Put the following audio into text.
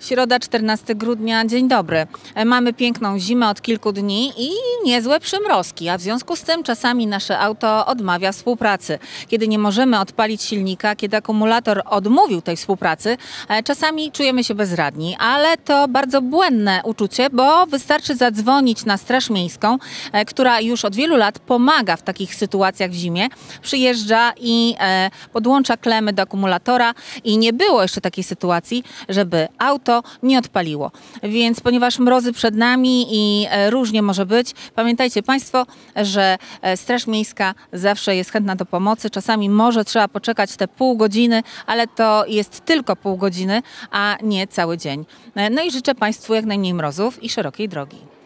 Środa 14 grudnia, dzień dobry. E, mamy piękną zimę od kilku dni i niezłe przymrozki, a w związku z tym czasami nasze auto odmawia współpracy. Kiedy nie możemy odpalić silnika, kiedy akumulator odmówił tej współpracy, e, czasami czujemy się bezradni, ale to bardzo błędne uczucie, bo wystarczy zadzwonić na Straż Miejską, e, która już od wielu lat pomaga w takich sytuacjach w zimie. Przyjeżdża i podłącza klemy do akumulatora i nie było jeszcze takiej sytuacji, żeby auto to nie odpaliło. Więc ponieważ mrozy przed nami i e, różnie może być, pamiętajcie Państwo, że e, Straż Miejska zawsze jest chętna do pomocy. Czasami może trzeba poczekać te pół godziny, ale to jest tylko pół godziny, a nie cały dzień. E, no i życzę Państwu jak najmniej mrozów i szerokiej drogi.